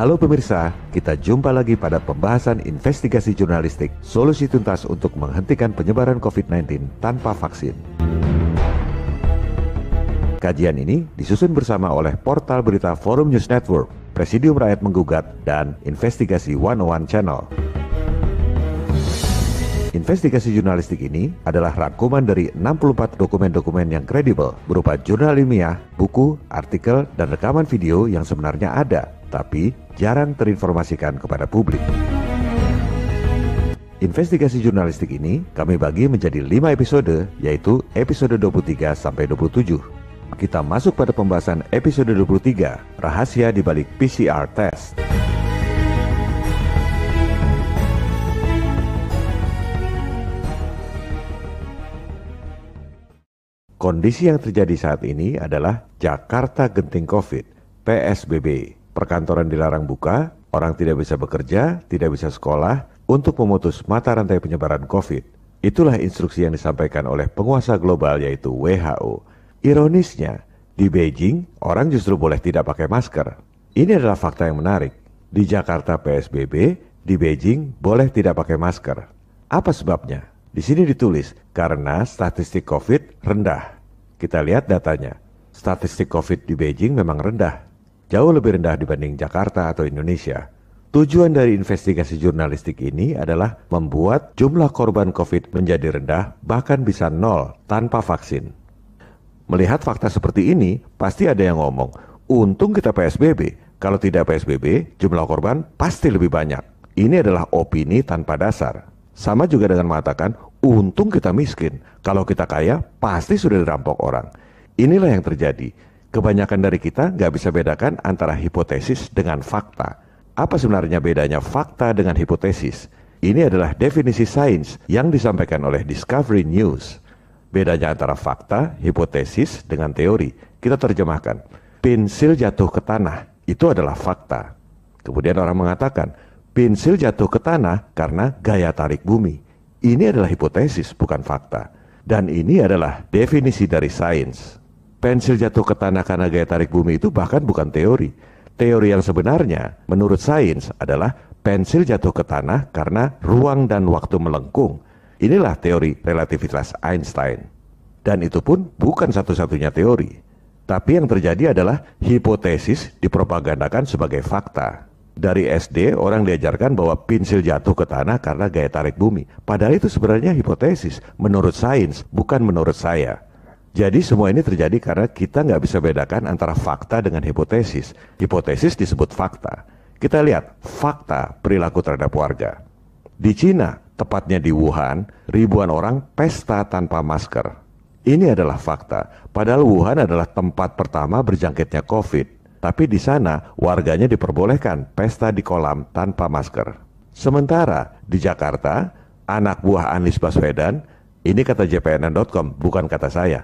Halo pemirsa, kita jumpa lagi pada pembahasan investigasi jurnalistik solusi tuntas untuk menghentikan penyebaran COVID-19 tanpa vaksin. Kajian ini disusun bersama oleh portal berita Forum News Network, Presidium Rakyat Menggugat, dan Investigasi 101 Channel. Investigasi jurnalistik ini adalah rangkuman dari 64 dokumen-dokumen yang kredibel berupa jurnal ilmiah, buku, artikel, dan rekaman video yang sebenarnya ada tapi jarang terinformasikan kepada publik. Investigasi jurnalistik ini kami bagi menjadi 5 episode, yaitu episode 23 sampai 27. Kita masuk pada pembahasan episode 23, rahasia di balik PCR test. Kondisi yang terjadi saat ini adalah Jakarta genting COVID, PSBB perkantoran dilarang buka, orang tidak bisa bekerja, tidak bisa sekolah, untuk memutus mata rantai penyebaran COVID. Itulah instruksi yang disampaikan oleh penguasa global yaitu WHO. Ironisnya, di Beijing, orang justru boleh tidak pakai masker. Ini adalah fakta yang menarik. Di Jakarta PSBB, di Beijing boleh tidak pakai masker. Apa sebabnya? Di sini ditulis, karena statistik COVID rendah. Kita lihat datanya. Statistik COVID di Beijing memang rendah, jauh lebih rendah dibanding Jakarta atau Indonesia. Tujuan dari investigasi jurnalistik ini adalah membuat jumlah korban COVID menjadi rendah, bahkan bisa nol tanpa vaksin. Melihat fakta seperti ini, pasti ada yang ngomong, untung kita PSBB. Kalau tidak PSBB, jumlah korban pasti lebih banyak. Ini adalah opini tanpa dasar. Sama juga dengan mengatakan, untung kita miskin. Kalau kita kaya, pasti sudah dirampok orang. Inilah yang terjadi Kebanyakan dari kita nggak bisa bedakan antara hipotesis dengan fakta. Apa sebenarnya bedanya fakta dengan hipotesis? Ini adalah definisi sains yang disampaikan oleh Discovery News. Bedanya antara fakta, hipotesis, dengan teori. Kita terjemahkan. Pensil jatuh ke tanah, itu adalah fakta. Kemudian orang mengatakan, pensil jatuh ke tanah karena gaya tarik bumi. Ini adalah hipotesis, bukan fakta. Dan ini adalah definisi dari sains pensil jatuh ke tanah karena gaya tarik bumi itu bahkan bukan teori. Teori yang sebenarnya menurut sains adalah pensil jatuh ke tanah karena ruang dan waktu melengkung. Inilah teori relativitas Einstein. Dan itu pun bukan satu-satunya teori. Tapi yang terjadi adalah hipotesis dipropagandakan sebagai fakta. Dari SD orang diajarkan bahwa pensil jatuh ke tanah karena gaya tarik bumi. Padahal itu sebenarnya hipotesis menurut sains, bukan menurut saya. Jadi semua ini terjadi karena kita nggak bisa bedakan antara fakta dengan hipotesis. Hipotesis disebut fakta. Kita lihat fakta perilaku terhadap warga. Di Cina, tepatnya di Wuhan, ribuan orang pesta tanpa masker. Ini adalah fakta. Padahal Wuhan adalah tempat pertama berjangkitnya COVID. Tapi di sana warganya diperbolehkan pesta di kolam tanpa masker. Sementara di Jakarta, anak buah Anies Baswedan ini kata JPNN.com, bukan kata saya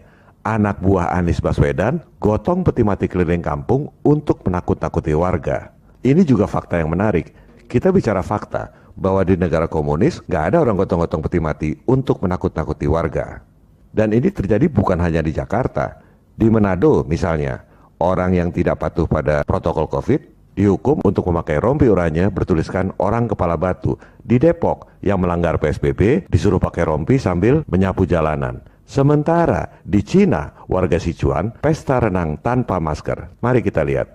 anak buah Anies Baswedan gotong peti mati keliling kampung untuk menakut-nakuti warga. Ini juga fakta yang menarik. Kita bicara fakta bahwa di negara komunis nggak ada orang gotong-gotong peti mati untuk menakut-nakuti warga. Dan ini terjadi bukan hanya di Jakarta. Di Manado misalnya, orang yang tidak patuh pada protokol COVID dihukum untuk memakai rompi oranye bertuliskan orang kepala batu. Di Depok, yang melanggar PSBB disuruh pakai rompi sambil menyapu jalanan Sementara di Cina, warga Sichuan pesta renang tanpa masker. Mari kita lihat.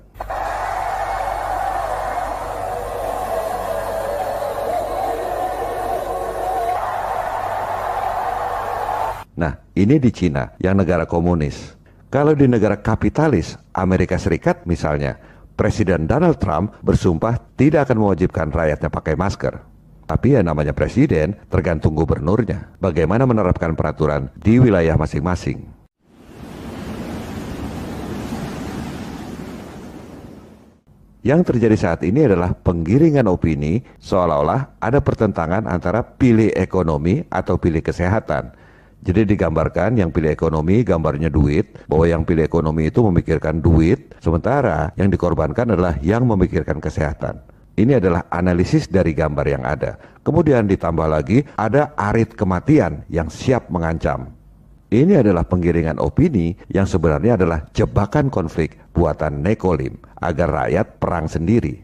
Nah, ini di Cina, yang negara komunis. Kalau di negara kapitalis, Amerika Serikat misalnya, Presiden Donald Trump bersumpah tidak akan mewajibkan rakyatnya pakai masker. Tapi ya namanya presiden tergantung gubernurnya. Bagaimana menerapkan peraturan di wilayah masing-masing. Yang terjadi saat ini adalah penggiringan opini seolah-olah ada pertentangan antara pilih ekonomi atau pilih kesehatan. Jadi digambarkan yang pilih ekonomi gambarnya duit, bahwa yang pilih ekonomi itu memikirkan duit, sementara yang dikorbankan adalah yang memikirkan kesehatan. Ini adalah analisis dari gambar yang ada. Kemudian ditambah lagi ada arit kematian yang siap mengancam. Ini adalah penggiringan opini yang sebenarnya adalah jebakan konflik buatan Nekolim agar rakyat perang sendiri.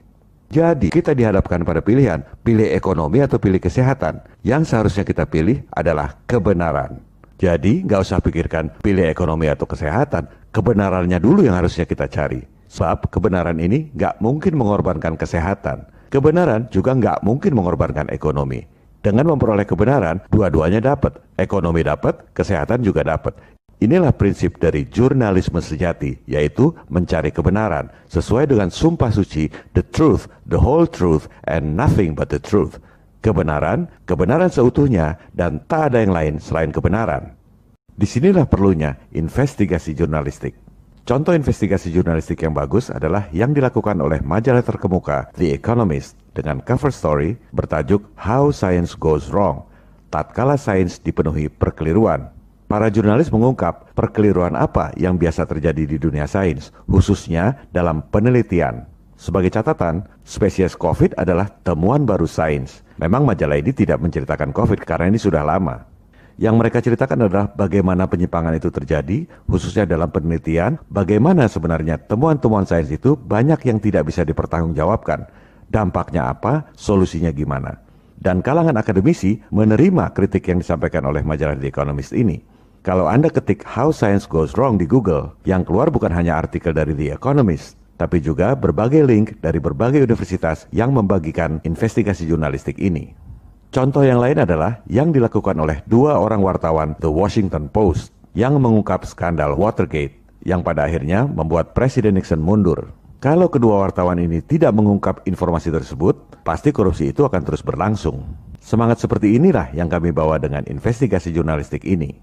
Jadi kita dihadapkan pada pilihan, pilih ekonomi atau pilih kesehatan. Yang seharusnya kita pilih adalah kebenaran. Jadi nggak usah pikirkan pilih ekonomi atau kesehatan, kebenarannya dulu yang harusnya kita cari. Sebab kebenaran ini nggak mungkin mengorbankan kesehatan. Kebenaran juga nggak mungkin mengorbankan ekonomi. Dengan memperoleh kebenaran, dua-duanya dapat. Ekonomi dapat, kesehatan juga dapat. Inilah prinsip dari jurnalisme sejati, yaitu mencari kebenaran sesuai dengan sumpah suci the truth, the whole truth, and nothing but the truth. Kebenaran, kebenaran seutuhnya, dan tak ada yang lain selain kebenaran. Disinilah perlunya investigasi jurnalistik. Contoh investigasi jurnalistik yang bagus adalah yang dilakukan oleh majalah terkemuka The Economist dengan cover story bertajuk How Science Goes Wrong, tatkala sains dipenuhi perkeliruan. Para jurnalis mengungkap perkeliruan apa yang biasa terjadi di dunia sains, khususnya dalam penelitian. Sebagai catatan, spesies COVID adalah temuan baru sains. Memang majalah ini tidak menceritakan COVID karena ini sudah lama. Yang mereka ceritakan adalah bagaimana penyimpangan itu terjadi, khususnya dalam penelitian, bagaimana sebenarnya temuan-temuan sains itu banyak yang tidak bisa dipertanggungjawabkan. Dampaknya apa, solusinya gimana. Dan kalangan akademisi menerima kritik yang disampaikan oleh majalah The Economist ini. Kalau Anda ketik How Science Goes Wrong di Google, yang keluar bukan hanya artikel dari The Economist, tapi juga berbagai link dari berbagai universitas yang membagikan investigasi jurnalistik ini. Contoh yang lain adalah yang dilakukan oleh dua orang wartawan The Washington Post yang mengungkap skandal Watergate yang pada akhirnya membuat Presiden Nixon mundur. Kalau kedua wartawan ini tidak mengungkap informasi tersebut, pasti korupsi itu akan terus berlangsung. Semangat seperti inilah yang kami bawa dengan investigasi jurnalistik ini.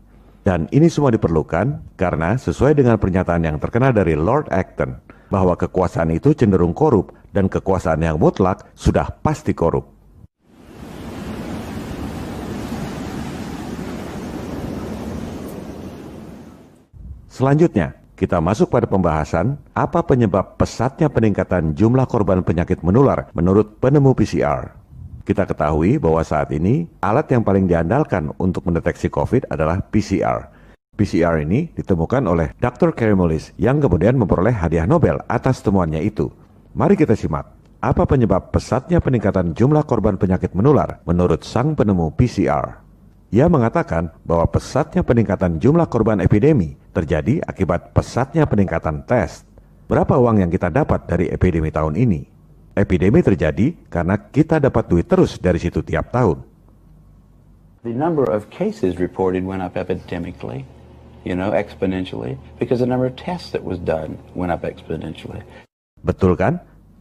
Dan ini semua diperlukan karena sesuai dengan pernyataan yang terkenal dari Lord Acton bahwa kekuasaan itu cenderung korup dan kekuasaan yang mutlak sudah pasti korup. Selanjutnya, kita masuk pada pembahasan apa penyebab pesatnya peningkatan jumlah korban penyakit menular menurut penemu PCR. Kita ketahui bahwa saat ini alat yang paling diandalkan untuk mendeteksi COVID adalah PCR. PCR ini ditemukan oleh Dr. Kerimulis yang kemudian memperoleh hadiah Nobel atas temuannya itu. Mari kita simak apa penyebab pesatnya peningkatan jumlah korban penyakit menular menurut sang penemu PCR. Ia mengatakan bahwa pesatnya peningkatan jumlah korban epidemi terjadi akibat pesatnya peningkatan tes. Berapa uang yang kita dapat dari epidemi tahun ini? Epidemi terjadi karena kita dapat duit terus dari situ tiap tahun. The number of cases reported went up epidemically, you know, exponentially, because the number of tests that was done went up exponentially. Betul kan?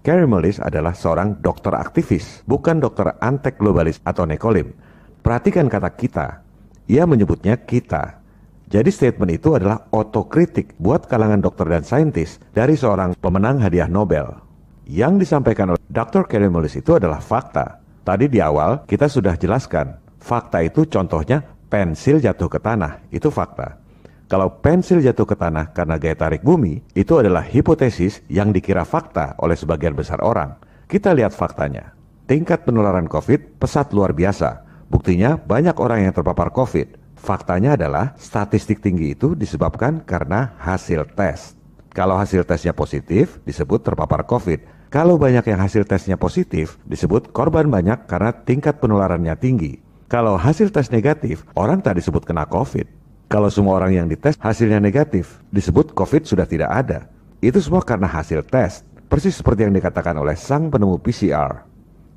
Carrie Mullis adalah seorang dokter aktivis, bukan dokter antek globalis atau nekolim. Perhatikan kata kita. Ia menyebutnya kita. Jadi statement itu adalah otokritik buat kalangan dokter dan saintis dari seorang pemenang hadiah Nobel. Yang disampaikan oleh Dr. Carrie Mullis itu adalah fakta. Tadi di awal kita sudah jelaskan, fakta itu contohnya pensil jatuh ke tanah, itu fakta. Kalau pensil jatuh ke tanah karena gaya tarik bumi, itu adalah hipotesis yang dikira fakta oleh sebagian besar orang. Kita lihat faktanya. Tingkat penularan COVID pesat luar biasa. Buktinya banyak orang yang terpapar COVID. Faktanya adalah statistik tinggi itu disebabkan karena hasil tes. Kalau hasil tesnya positif, disebut terpapar COVID. Kalau banyak yang hasil tesnya positif, disebut korban banyak karena tingkat penularannya tinggi. Kalau hasil tes negatif, orang tak disebut kena COVID. Kalau semua orang yang dites hasilnya negatif, disebut COVID sudah tidak ada. Itu semua karena hasil tes, persis seperti yang dikatakan oleh sang penemu PCR.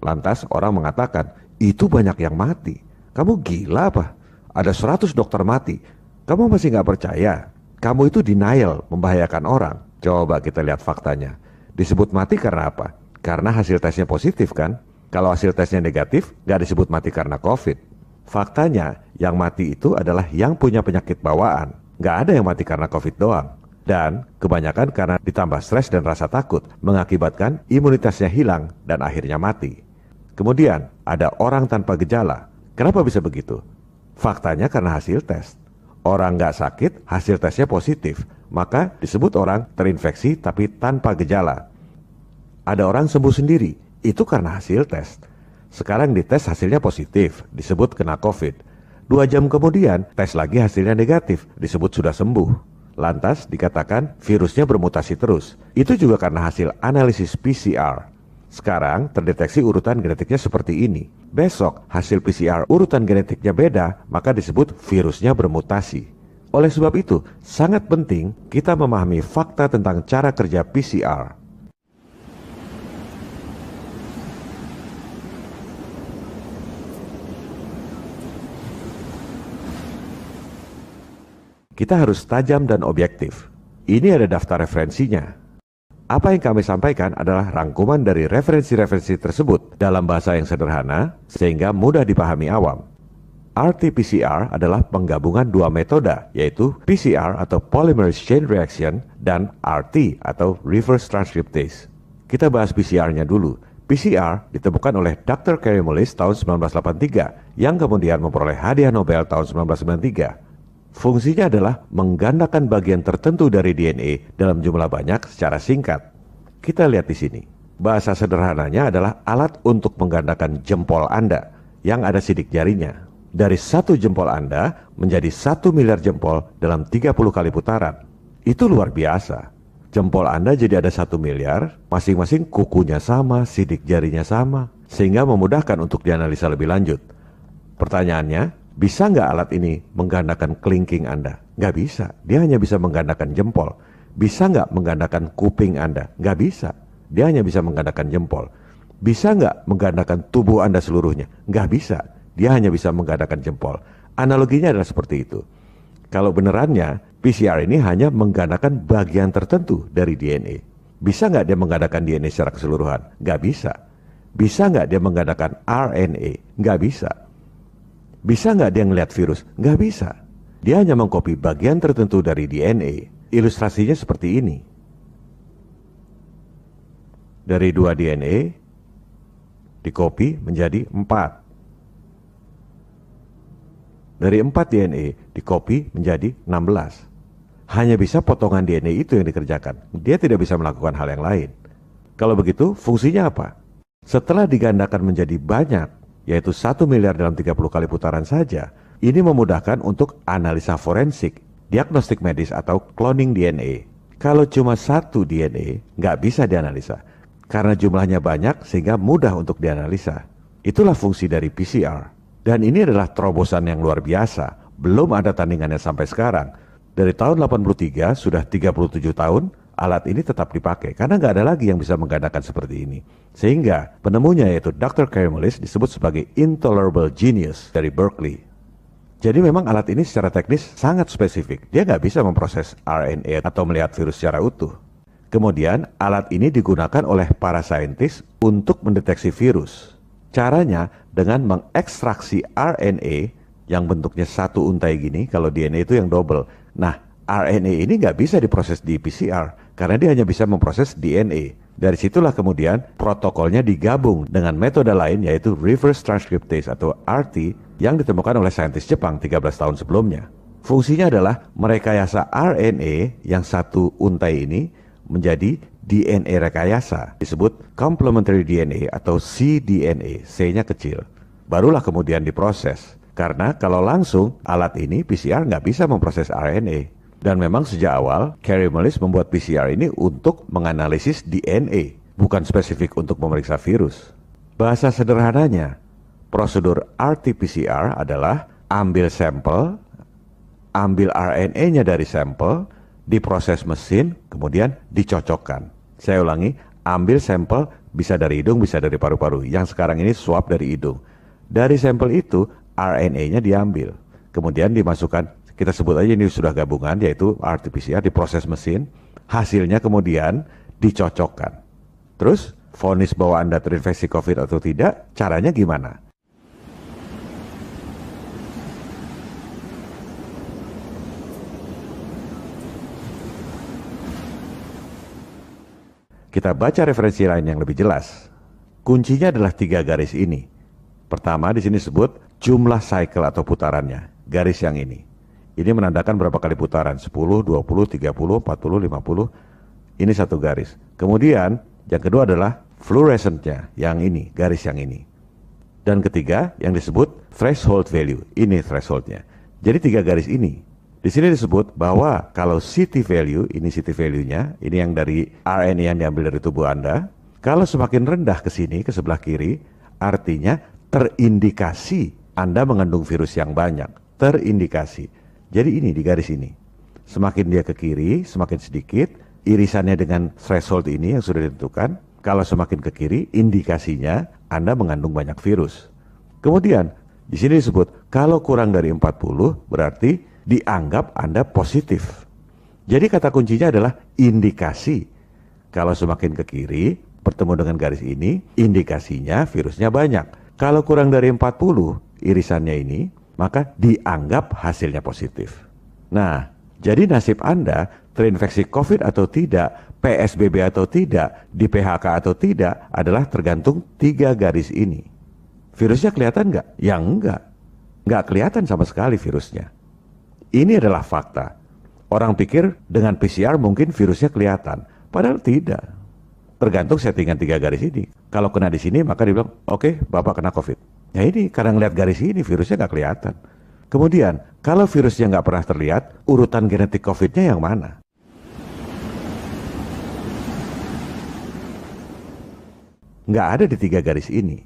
Lantas orang mengatakan, itu banyak yang mati. Kamu gila apa? Ada 100 dokter mati. Kamu masih nggak percaya? Kamu itu denial membahayakan orang. Coba kita lihat faktanya. Disebut mati karena apa? Karena hasil tesnya positif kan? Kalau hasil tesnya negatif, nggak disebut mati karena COVID. Faktanya, yang mati itu adalah yang punya penyakit bawaan. Nggak ada yang mati karena COVID doang. Dan kebanyakan karena ditambah stres dan rasa takut mengakibatkan imunitasnya hilang dan akhirnya mati. Kemudian, ada orang tanpa gejala. Kenapa bisa begitu? Faktanya karena hasil tes. Orang nggak sakit, hasil tesnya positif. Maka disebut orang terinfeksi tapi tanpa gejala. Ada orang sembuh sendiri, itu karena hasil tes sekarang dites hasilnya positif, disebut kena COVID. Dua jam kemudian, tes lagi hasilnya negatif, disebut sudah sembuh. Lantas dikatakan virusnya bermutasi terus. Itu juga karena hasil analisis PCR. Sekarang terdeteksi urutan genetiknya seperti ini. Besok hasil PCR urutan genetiknya beda, maka disebut virusnya bermutasi. Oleh sebab itu, sangat penting kita memahami fakta tentang cara kerja PCR. Kita harus tajam dan objektif. Ini ada daftar referensinya. Apa yang kami sampaikan adalah rangkuman dari referensi-referensi tersebut dalam bahasa yang sederhana sehingga mudah dipahami awam. RT-PCR adalah penggabungan dua metode, yaitu PCR atau Polymerase Chain Reaction dan RT atau Reverse Transcriptase. Kita bahas PCR-nya dulu. PCR ditemukan oleh Dr. Kerry Mullis tahun 1983, yang kemudian memperoleh hadiah Nobel tahun 1993. Fungsinya adalah menggandakan bagian tertentu dari DNA dalam jumlah banyak secara singkat. Kita lihat di sini. Bahasa sederhananya adalah alat untuk menggandakan jempol Anda yang ada sidik jarinya. Dari satu jempol Anda menjadi satu miliar jempol dalam 30 kali putaran. Itu luar biasa. Jempol Anda jadi ada satu miliar, masing-masing kukunya sama, sidik jarinya sama, sehingga memudahkan untuk dianalisa lebih lanjut. Pertanyaannya, bisa nggak alat ini menggandakan kelingking Anda? Nggak bisa. Dia hanya bisa menggandakan jempol. Bisa nggak menggandakan kuping Anda? Nggak bisa. Dia hanya bisa menggandakan jempol. Bisa nggak menggandakan tubuh Anda seluruhnya? Nggak bisa. Dia hanya bisa menggandakan jempol. Analoginya adalah seperti itu. Kalau benerannya, PCR ini hanya menggandakan bagian tertentu dari DNA. Bisa nggak dia menggandakan DNA secara keseluruhan? Nggak bisa. Bisa nggak dia menggandakan RNA? Nggak bisa bisa nggak dia ngeliat virus? Nggak bisa. Dia hanya mengkopi bagian tertentu dari DNA. Ilustrasinya seperti ini. Dari dua DNA, dikopi menjadi empat. Dari empat DNA, dikopi menjadi enam belas. Hanya bisa potongan DNA itu yang dikerjakan. Dia tidak bisa melakukan hal yang lain. Kalau begitu, fungsinya apa? Setelah digandakan menjadi banyak, yaitu 1 miliar dalam 30 kali putaran saja, ini memudahkan untuk analisa forensik, diagnostik medis atau cloning DNA. Kalau cuma satu DNA, nggak bisa dianalisa. Karena jumlahnya banyak sehingga mudah untuk dianalisa. Itulah fungsi dari PCR. Dan ini adalah terobosan yang luar biasa. Belum ada tandingannya sampai sekarang. Dari tahun 83 sudah 37 tahun, alat ini tetap dipakai karena nggak ada lagi yang bisa menggandakan seperti ini. Sehingga penemunya yaitu Dr. Karamelis disebut sebagai intolerable genius dari Berkeley. Jadi memang alat ini secara teknis sangat spesifik. Dia nggak bisa memproses RNA atau melihat virus secara utuh. Kemudian alat ini digunakan oleh para saintis untuk mendeteksi virus. Caranya dengan mengekstraksi RNA yang bentuknya satu untai gini, kalau DNA itu yang double. Nah, RNA ini nggak bisa diproses di PCR karena dia hanya bisa memproses DNA. Dari situlah kemudian protokolnya digabung dengan metode lain yaitu reverse transcriptase atau RT yang ditemukan oleh saintis Jepang 13 tahun sebelumnya. Fungsinya adalah merekayasa RNA yang satu untai ini menjadi DNA rekayasa disebut complementary DNA atau cDNA, C-nya kecil. Barulah kemudian diproses. Karena kalau langsung alat ini PCR nggak bisa memproses RNA. Dan memang sejak awal, Carey Mullis membuat PCR ini untuk menganalisis DNA, bukan spesifik untuk memeriksa virus. Bahasa sederhananya, prosedur RT-PCR adalah ambil sampel, ambil RNA-nya dari sampel, diproses mesin, kemudian dicocokkan. Saya ulangi, ambil sampel bisa dari hidung, bisa dari paru-paru. Yang sekarang ini swab dari hidung. Dari sampel itu, RNA-nya diambil, kemudian dimasukkan kita sebut aja ini sudah gabungan yaitu RT-PCR di proses mesin, hasilnya kemudian dicocokkan. Terus vonis bahwa Anda terinfeksi COVID atau tidak, caranya gimana? Kita baca referensi lain yang lebih jelas. Kuncinya adalah tiga garis ini. Pertama di sini sebut jumlah cycle atau putarannya, garis yang ini. Ini menandakan berapa kali putaran, 10, 20, 30, 40, 50. Ini satu garis. Kemudian yang kedua adalah fluorescentnya, yang ini, garis yang ini. Dan ketiga yang disebut threshold value, ini thresholdnya. Jadi tiga garis ini. Di sini disebut bahwa kalau city value, ini city value-nya, ini yang dari RNA yang diambil dari tubuh Anda, kalau semakin rendah ke sini, ke sebelah kiri, artinya terindikasi Anda mengandung virus yang banyak. Terindikasi. Jadi ini di garis ini. Semakin dia ke kiri, semakin sedikit, irisannya dengan threshold ini yang sudah ditentukan. Kalau semakin ke kiri, indikasinya Anda mengandung banyak virus. Kemudian, di sini disebut, kalau kurang dari 40 berarti dianggap Anda positif. Jadi kata kuncinya adalah indikasi. Kalau semakin ke kiri, bertemu dengan garis ini, indikasinya virusnya banyak. Kalau kurang dari 40, irisannya ini, maka dianggap hasilnya positif. Nah, jadi nasib Anda terinfeksi COVID atau tidak, PSBB atau tidak, di PHK atau tidak adalah tergantung tiga garis ini. Virusnya kelihatan nggak? Ya nggak. Nggak kelihatan sama sekali virusnya. Ini adalah fakta. Orang pikir dengan PCR mungkin virusnya kelihatan, padahal tidak. Tergantung settingan tiga garis ini. Kalau kena di sini maka dibilang, oke okay, Bapak kena COVID. Ya ini karena ngelihat garis ini virusnya nggak kelihatan. Kemudian kalau virusnya nggak pernah terlihat, urutan genetik COVID-nya yang mana? Nggak ada di tiga garis ini.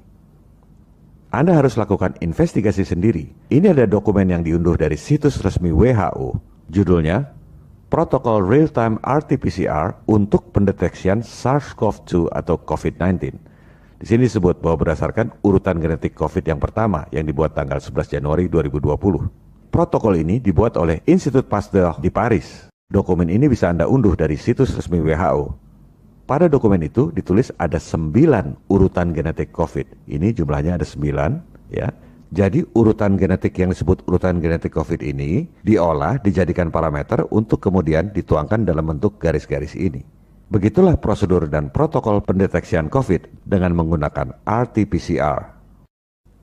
Anda harus lakukan investigasi sendiri. Ini ada dokumen yang diunduh dari situs resmi WHO. Judulnya, Protokol Real-Time RT-PCR untuk pendeteksian SARS-CoV-2 atau COVID-19. Di sini disebut bahwa berdasarkan urutan genetik COVID yang pertama yang dibuat tanggal 11 Januari 2020. Protokol ini dibuat oleh Institut Pasteur di Paris. Dokumen ini bisa Anda unduh dari situs resmi WHO. Pada dokumen itu ditulis ada 9 urutan genetik COVID. Ini jumlahnya ada 9 ya. Jadi urutan genetik yang disebut urutan genetik COVID ini diolah dijadikan parameter untuk kemudian dituangkan dalam bentuk garis-garis ini. Begitulah prosedur dan protokol pendeteksian COVID dengan menggunakan RT-PCR.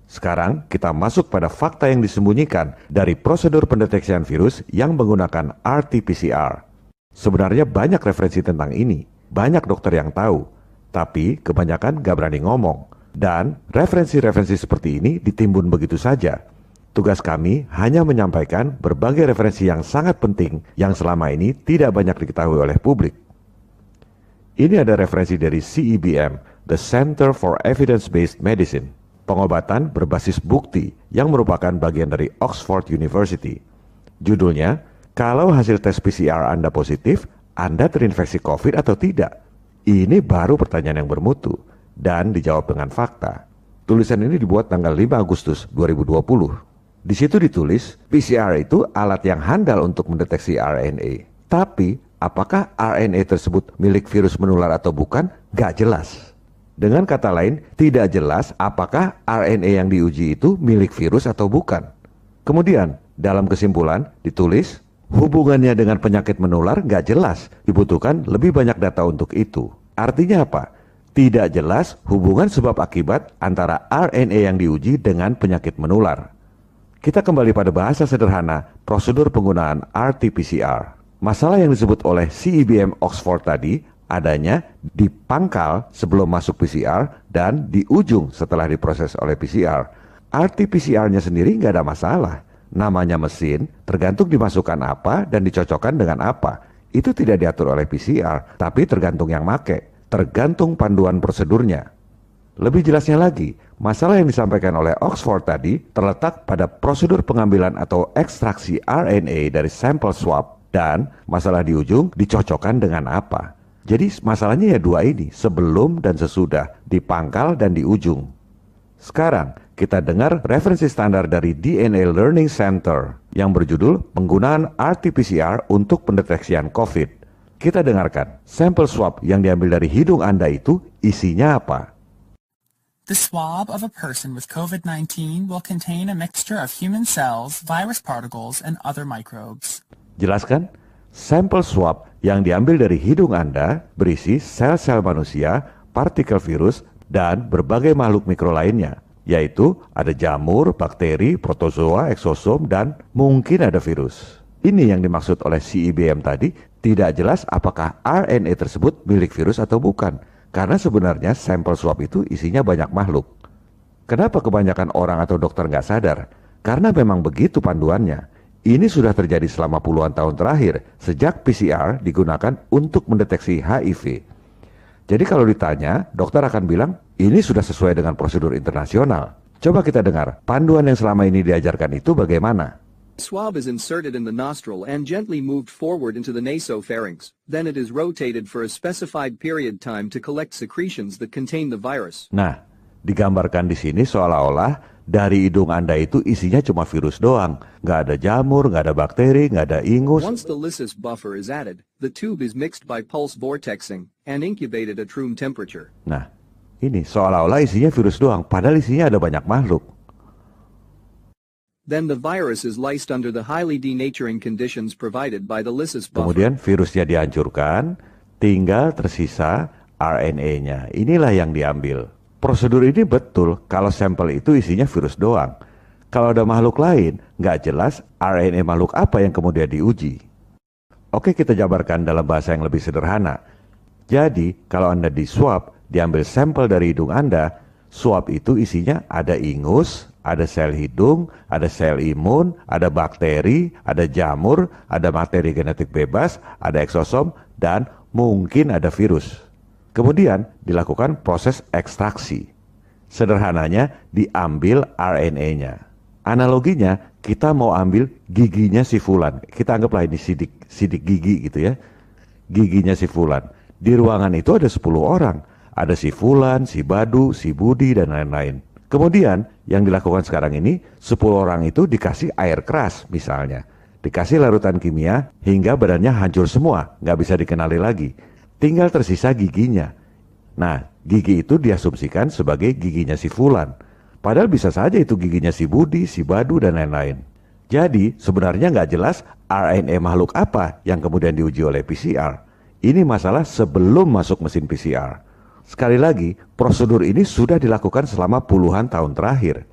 Sekarang kita masuk pada fakta yang disembunyikan dari prosedur pendeteksian virus yang menggunakan RT-PCR. Sebenarnya banyak referensi tentang ini, banyak dokter yang tahu, tapi kebanyakan gak berani ngomong. Dan referensi-referensi seperti ini ditimbun begitu saja. Tugas kami hanya menyampaikan berbagai referensi yang sangat penting yang selama ini tidak banyak diketahui oleh publik. Ini ada referensi dari CEBM, The Center for Evidence-Based Medicine, pengobatan berbasis bukti yang merupakan bagian dari Oxford University. Judulnya, kalau hasil tes PCR Anda positif, Anda terinfeksi COVID atau tidak? Ini baru pertanyaan yang bermutu dan dijawab dengan fakta. Tulisan ini dibuat tanggal 5 Agustus 2020. Di situ ditulis, PCR itu alat yang handal untuk mendeteksi RNA, tapi Apakah RNA tersebut milik virus menular atau bukan? Gak jelas. Dengan kata lain, tidak jelas apakah RNA yang diuji itu milik virus atau bukan. Kemudian, dalam kesimpulan, ditulis, hubungannya dengan penyakit menular gak jelas, dibutuhkan lebih banyak data untuk itu. Artinya apa? Tidak jelas hubungan sebab akibat antara RNA yang diuji dengan penyakit menular. Kita kembali pada bahasa sederhana, prosedur penggunaan RT-PCR. Masalah yang disebut oleh CIBM e Oxford tadi adanya di pangkal sebelum masuk PCR dan di ujung setelah diproses oleh PCR. Arti pcr nya sendiri nggak ada masalah. Namanya mesin, tergantung dimasukkan apa dan dicocokkan dengan apa. Itu tidak diatur oleh PCR, tapi tergantung yang make, tergantung panduan prosedurnya. Lebih jelasnya lagi, masalah yang disampaikan oleh Oxford tadi terletak pada prosedur pengambilan atau ekstraksi RNA dari sampel swab dan masalah di ujung dicocokkan dengan apa. Jadi masalahnya ya dua ini, sebelum dan sesudah, di pangkal dan di ujung. Sekarang kita dengar referensi standar dari DNA Learning Center yang berjudul Penggunaan RT-PCR untuk pendeteksian COVID. Kita dengarkan sampel swab yang diambil dari hidung Anda itu isinya apa. The swab of a person with COVID-19 will contain a mixture of human cells, virus particles, and other microbes. Jelaskan, sampel swab yang diambil dari hidung Anda berisi sel-sel manusia, partikel virus, dan berbagai makhluk mikro lainnya, yaitu ada jamur, bakteri, protozoa, eksosom, dan mungkin ada virus. Ini yang dimaksud oleh CIBM e tadi, tidak jelas apakah RNA tersebut milik virus atau bukan, karena sebenarnya sampel swab itu isinya banyak makhluk. Kenapa kebanyakan orang atau dokter nggak sadar? Karena memang begitu panduannya. Ini sudah terjadi selama puluhan tahun terakhir sejak PCR digunakan untuk mendeteksi HIV. Jadi kalau ditanya, dokter akan bilang, ini sudah sesuai dengan prosedur internasional. Coba kita dengar, panduan yang selama ini diajarkan itu bagaimana? Swab is inserted in the nostril and gently moved forward into the nasopharynx. Then it is rotated for a specified period time to collect secretions that contain the virus. Nah, digambarkan di sini seolah-olah dari hidung Anda itu isinya cuma virus doang. Nggak ada jamur, nggak ada bakteri, nggak ada ingus. Once the lysis buffer is added, the tube is mixed by pulse vortexing and incubated at room temperature. Nah, ini seolah-olah isinya virus doang, padahal isinya ada banyak makhluk. Then the virus is lysed under the highly denaturing conditions provided by the lysis buffer. Kemudian virusnya dihancurkan, tinggal tersisa RNA-nya. Inilah yang diambil prosedur ini betul kalau sampel itu isinya virus doang. Kalau ada makhluk lain, nggak jelas RNA makhluk apa yang kemudian diuji. Oke, kita jabarkan dalam bahasa yang lebih sederhana. Jadi, kalau Anda di swab, diambil sampel dari hidung Anda, swab itu isinya ada ingus, ada sel hidung, ada sel imun, ada bakteri, ada jamur, ada materi genetik bebas, ada eksosom, dan mungkin ada virus. Kemudian dilakukan proses ekstraksi. Sederhananya diambil RNA-nya. Analoginya kita mau ambil giginya si Fulan. Kita anggaplah ini sidik sidik gigi gitu ya. Giginya si Fulan. Di ruangan itu ada 10 orang. Ada si Fulan, si Badu, si Budi dan lain-lain. Kemudian yang dilakukan sekarang ini 10 orang itu dikasih air keras misalnya. Dikasih larutan kimia hingga badannya hancur semua, nggak bisa dikenali lagi Tinggal tersisa giginya. Nah, gigi itu diasumsikan sebagai giginya si Fulan. Padahal bisa saja itu giginya si Budi, si Badu, dan lain-lain. Jadi, sebenarnya nggak jelas RNA makhluk apa yang kemudian diuji oleh PCR. Ini masalah sebelum masuk mesin PCR. Sekali lagi, prosedur ini sudah dilakukan selama puluhan tahun terakhir.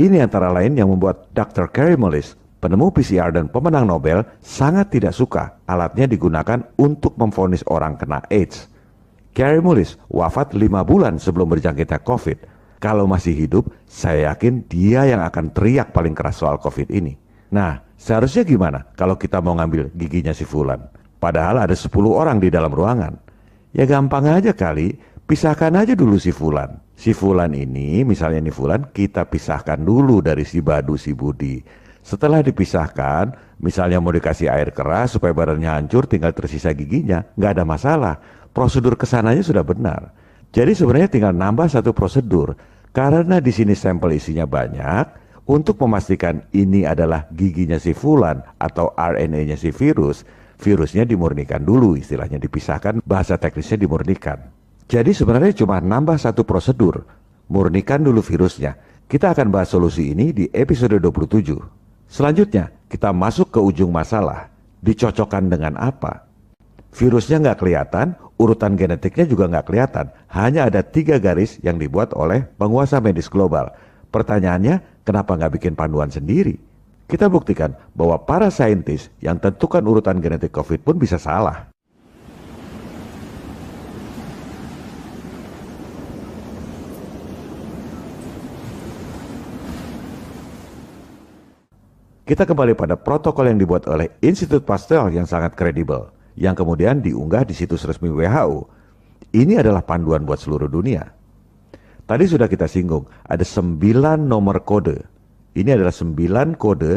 Ini antara lain yang membuat Dr. Carey Mullis Penemu PCR dan pemenang Nobel sangat tidak suka alatnya digunakan untuk memfonis orang kena AIDS. Gary Mullis wafat 5 bulan sebelum berjangkitnya COVID. Kalau masih hidup, saya yakin dia yang akan teriak paling keras soal COVID ini. Nah, seharusnya gimana kalau kita mau ngambil giginya si Fulan? Padahal ada 10 orang di dalam ruangan. Ya gampang aja kali, pisahkan aja dulu si Fulan. Si Fulan ini, misalnya ini Fulan, kita pisahkan dulu dari si Badu, si Budi setelah dipisahkan, misalnya mau dikasih air keras supaya badannya hancur, tinggal tersisa giginya, nggak ada masalah. Prosedur kesananya sudah benar. Jadi sebenarnya tinggal nambah satu prosedur. Karena di sini sampel isinya banyak, untuk memastikan ini adalah giginya si Fulan atau RNA-nya si virus, virusnya dimurnikan dulu, istilahnya dipisahkan, bahasa teknisnya dimurnikan. Jadi sebenarnya cuma nambah satu prosedur, murnikan dulu virusnya. Kita akan bahas solusi ini di episode 27. Selanjutnya, kita masuk ke ujung masalah. Dicocokkan dengan apa? Virusnya nggak kelihatan, urutan genetiknya juga nggak kelihatan. Hanya ada tiga garis yang dibuat oleh penguasa medis global. Pertanyaannya, kenapa nggak bikin panduan sendiri? Kita buktikan bahwa para saintis yang tentukan urutan genetik COVID pun bisa salah. Kita kembali pada protokol yang dibuat oleh Institut Pasteur yang sangat kredibel, yang kemudian diunggah di situs resmi WHO. Ini adalah panduan buat seluruh dunia. Tadi sudah kita singgung, ada sembilan nomor kode. Ini adalah sembilan kode,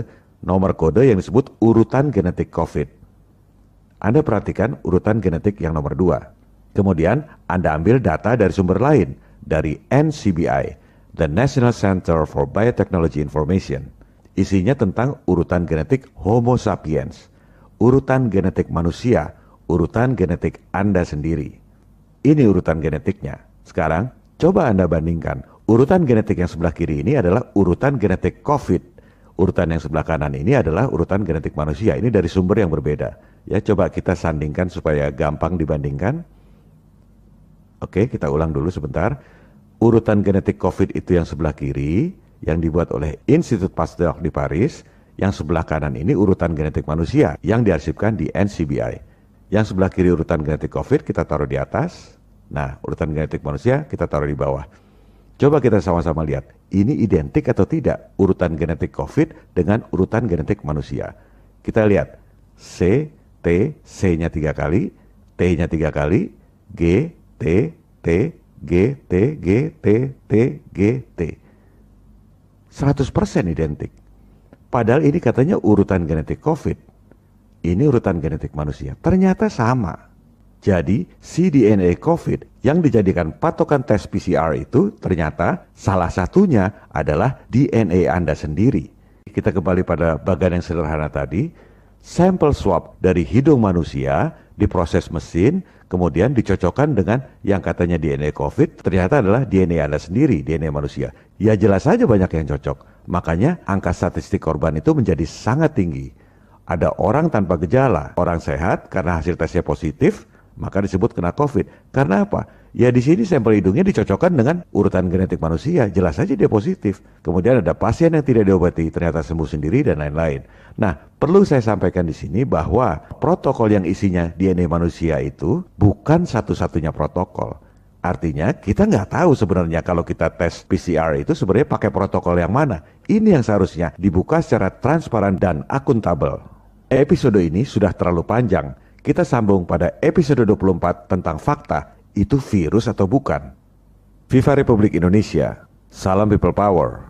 nomor kode yang disebut urutan genetik COVID. Anda perhatikan urutan genetik yang nomor dua. Kemudian Anda ambil data dari sumber lain, dari NCBI, The National Center for Biotechnology Information. Isinya tentang urutan genetik Homo sapiens, urutan genetik manusia, urutan genetik Anda sendiri. Ini urutan genetiknya. Sekarang, coba Anda bandingkan. Urutan genetik yang sebelah kiri ini adalah urutan genetik COVID. Urutan yang sebelah kanan ini adalah urutan genetik manusia. Ini dari sumber yang berbeda. Ya, coba kita sandingkan supaya gampang dibandingkan. Oke, kita ulang dulu sebentar. Urutan genetik COVID itu yang sebelah kiri, yang dibuat oleh Institut Pasteur di Paris, yang sebelah kanan ini urutan genetik manusia yang diarsipkan di NCBI. Yang sebelah kiri urutan genetik COVID kita taruh di atas, nah urutan genetik manusia kita taruh di bawah. Coba kita sama-sama lihat, ini identik atau tidak urutan genetik COVID dengan urutan genetik manusia. Kita lihat, C, T, C-nya tiga kali, T-nya tiga kali, G, T, T, G, T, G, T, T, G, T. G, T. 100% identik. Padahal ini katanya urutan genetik COVID. Ini urutan genetik manusia. Ternyata sama. Jadi cDNA COVID yang dijadikan patokan tes PCR itu ternyata salah satunya adalah DNA Anda sendiri. Kita kembali pada bagian yang sederhana tadi. Sampel swab dari hidung manusia diproses mesin kemudian dicocokkan dengan yang katanya DNA COVID, ternyata adalah DNA Anda sendiri, DNA manusia. Ya jelas saja banyak yang cocok. Makanya angka statistik korban itu menjadi sangat tinggi. Ada orang tanpa gejala, orang sehat karena hasil tesnya positif, maka disebut kena COVID. Karena apa? Ya di sini sampel hidungnya dicocokkan dengan urutan genetik manusia, jelas saja dia positif. Kemudian ada pasien yang tidak diobati, ternyata sembuh sendiri dan lain-lain. Nah, perlu saya sampaikan di sini bahwa protokol yang isinya DNA manusia itu bukan satu-satunya protokol. Artinya kita nggak tahu sebenarnya kalau kita tes PCR itu sebenarnya pakai protokol yang mana. Ini yang seharusnya dibuka secara transparan dan akuntabel. Episode ini sudah terlalu panjang. Kita sambung pada episode 24 tentang fakta itu virus atau bukan. Viva Republik Indonesia, salam people power.